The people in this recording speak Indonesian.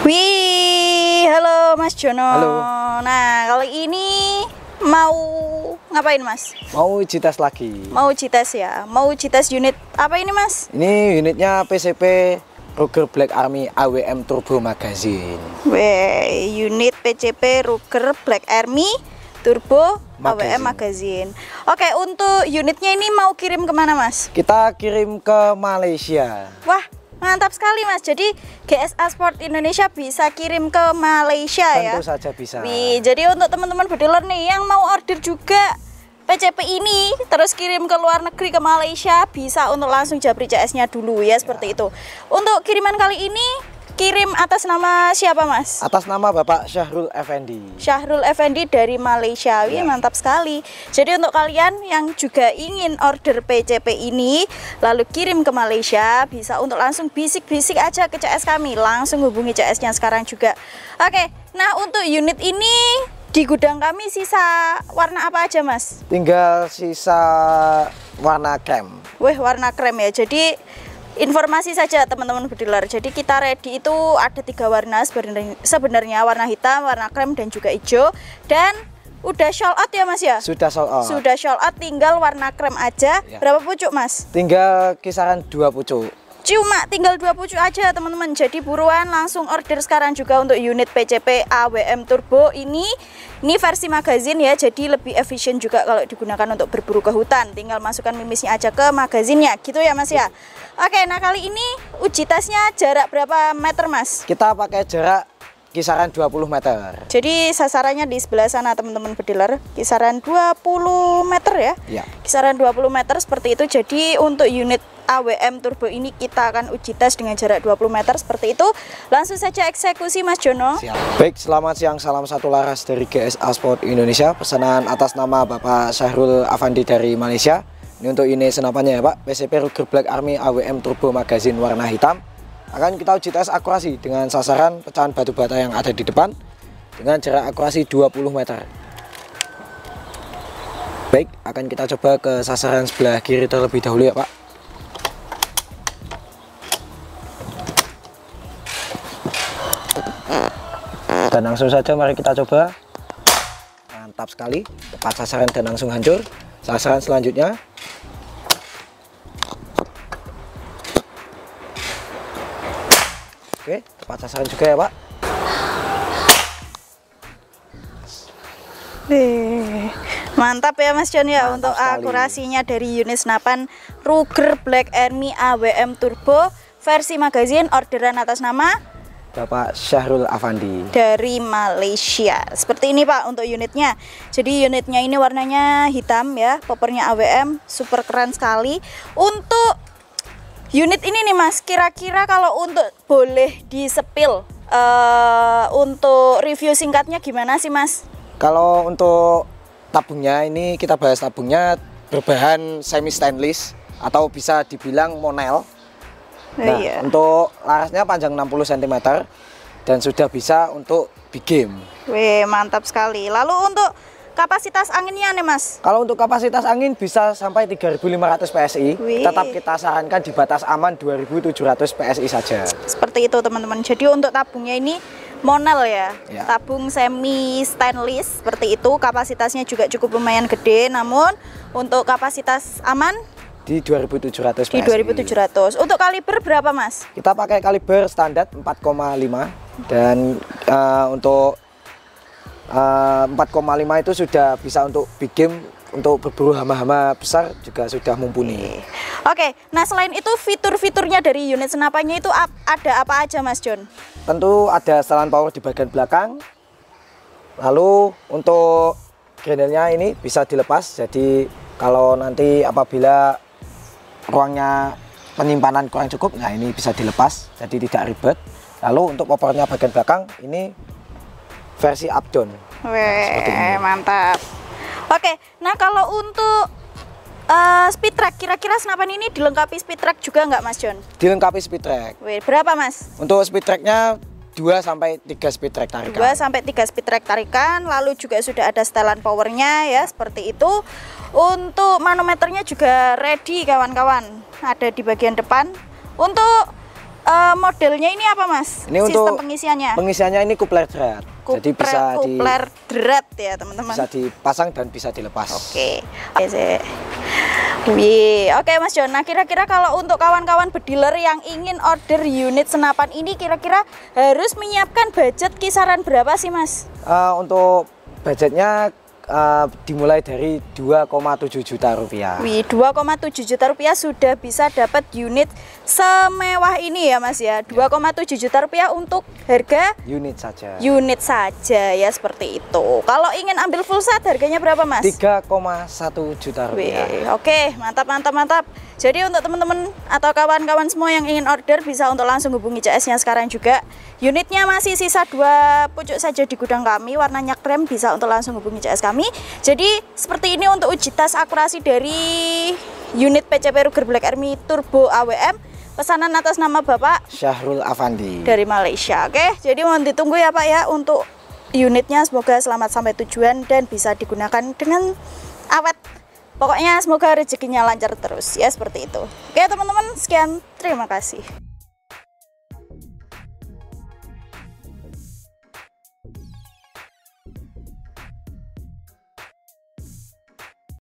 Wih, halo Mas Jono. Halo. Nah, kali ini mau ngapain Mas? Mau citas lagi. Mau citas ya. Mau citas unit apa ini Mas? Ini unitnya PCP Ruger Black Army AWM Turbo Magazine. Weh, unit PCP Ruger Black Army Turbo Magazine. AWM Magazine. Oke, untuk unitnya ini mau kirim kemana Mas? Kita kirim ke Malaysia. Wah, Mantap sekali Mas. Jadi GSA Sport Indonesia bisa kirim ke Malaysia Tentu ya. Tentu saja bisa. Wih, jadi untuk teman-teman bediler nih yang mau order juga PCP ini terus kirim ke luar negeri ke Malaysia bisa untuk langsung jabri CS-nya dulu ya, ya seperti itu. Untuk kiriman kali ini kirim atas nama siapa mas? Atas nama Bapak Syahrul Effendi. Syahrul Effendi dari Malaysia, ya. mantap sekali. Jadi untuk kalian yang juga ingin order PCP ini, lalu kirim ke Malaysia, bisa untuk langsung bisik-bisik aja ke CS kami, langsung hubungi CS-nya sekarang juga. Oke, nah untuk unit ini di gudang kami sisa warna apa aja mas? Tinggal sisa warna krem. Wih warna krem ya, jadi informasi saja teman-teman bediler jadi kita ready itu ada tiga warna sebenarnya warna hitam warna krem dan juga hijau dan udah sold out ya mas ya sudah sold out sudah sold out tinggal warna krem aja ya. berapa pucuk mas tinggal kisaran dua pucuk Cuma tinggal dua pucuk aja teman-teman. Jadi buruan langsung order sekarang juga untuk unit PCP AWM Turbo ini. Ini versi magazin ya, jadi lebih efisien juga kalau digunakan untuk berburu ke hutan. Tinggal masukkan mimisnya aja ke magazinnya, gitu ya Mas ya. Oke, nah kali ini uji tasnya jarak berapa meter Mas? Kita pakai jarak kisaran 20 meter. Jadi sasarannya di sebelah sana teman-teman bediler, kisaran 20 meter ya. ya. Kisaran 20 meter seperti itu. Jadi untuk unit AWM turbo ini kita akan uji tes dengan jarak 20 meter seperti itu. Langsung saja eksekusi Mas Jono. Baik, selamat siang. Salam satu laras dari GSA Sport Indonesia. Pesanan atas nama Bapak Syahrul Avandi dari Malaysia. Ini untuk ini senapannya ya Pak, PCP Ruger Black Army AWM Turbo magazine warna hitam. Akan kita uji tes akurasi dengan sasaran pecahan batu bata yang ada di depan dengan jarak akurasi 20 meter. Baik, akan kita coba ke sasaran sebelah kiri terlebih dahulu ya Pak. dan langsung saja mari kita coba mantap sekali tepat sasaran dan langsung hancur sasaran selanjutnya oke tepat sasaran juga ya pak Mantap ya Mas John ya Mantap untuk sekali. akurasinya dari unit senapan Ruger Black Army AWM Turbo versi magazine orderan atas nama Bapak Syahrul Afandi dari Malaysia. Seperti ini Pak untuk unitnya. Jadi unitnya ini warnanya hitam ya, popernya AWM, super keren sekali. Untuk unit ini nih Mas, kira-kira kalau untuk boleh disepil uh, untuk review singkatnya gimana sih Mas? Kalau untuk tabungnya ini kita bahas tabungnya berbahan semi stainless atau bisa dibilang monel Nah, nah, iya. untuk larasnya panjang 60 cm dan sudah bisa untuk big game. Wih, mantap sekali. Lalu untuk kapasitas anginnya nih, Mas? Kalau untuk kapasitas angin bisa sampai 3.500 PSI. Wih. Tetap kita sarankan di batas aman 2.700 PSI saja. Seperti itu, teman-teman. Jadi untuk tabungnya ini monel ya, ya, tabung semi stainless seperti itu kapasitasnya juga cukup lumayan gede namun untuk kapasitas aman di 2700 PSI. Di 2700. Untuk kaliber berapa, Mas? Kita pakai kaliber standar 4,5 dan uh, untuk uh, eh, 4,5 itu sudah bisa untuk big game untuk berburu hama-hama besar juga sudah mumpuni. Oke, nah selain itu fitur-fiturnya dari unit senapannya itu ada apa aja Mas John? Tentu ada setelan power di bagian belakang, lalu untuk grendelnya ini bisa dilepas jadi kalau nanti apabila ruangnya penyimpanan kurang cukup, nah ini bisa dilepas, jadi tidak ribet. Lalu untuk popornya bagian belakang, ini versi up down. Nah, Weh, nah, mantap. Oke, nah kalau untuk uh, speed track, kira-kira senapan ini dilengkapi speed track juga nggak Mas John? Dilengkapi speed track. Weh, berapa Mas? Untuk speed tracknya 2 sampai 3 speed track tarikan. 2 sampai 3 speed track tarikan, lalu juga sudah ada setelan powernya ya seperti itu. Untuk manometernya juga ready kawan-kawan. Ada di bagian depan. Untuk uh, modelnya ini apa Mas? Ini Sistem untuk pengisiannya. Pengisiannya ini kupler drat. Jadi bisa kupler di, drat ya teman-teman. Bisa dipasang dan bisa dilepas. Oke. Okay. Wih, oke Mas Mas Nah, kira-kira kalau untuk kawan-kawan bediler yang ingin order unit senapan ini kira-kira harus menyiapkan budget kisaran berapa sih Mas? Uh, untuk budgetnya uh, dimulai dari 2,7 juta rupiah. Wih, 2,7 juta rupiah sudah bisa dapat unit semewah ini ya Mas ya. 2,7 ya. juta rupiah untuk harga unit saja. Unit saja ya seperti itu. Kalau ingin ambil full set harganya berapa Mas? 3,1 juta rupiah. oke, okay. mantap mantap mantap. Jadi untuk teman-teman atau kawan-kawan semua yang ingin order bisa untuk langsung hubungi CS-nya sekarang juga. Unitnya masih sisa dua pucuk saja di gudang kami, warnanya krem bisa untuk langsung hubungi CS kami kami. Jadi seperti ini untuk uji tes akurasi dari unit PCP Ruger Black Army Turbo AWM pesanan atas nama Bapak Syahrul Afandi dari Malaysia. Oke, jadi mohon ditunggu ya Pak ya untuk unitnya semoga selamat sampai tujuan dan bisa digunakan dengan awet. Pokoknya semoga rezekinya lancar terus ya seperti itu. Oke teman-teman, sekian terima kasih.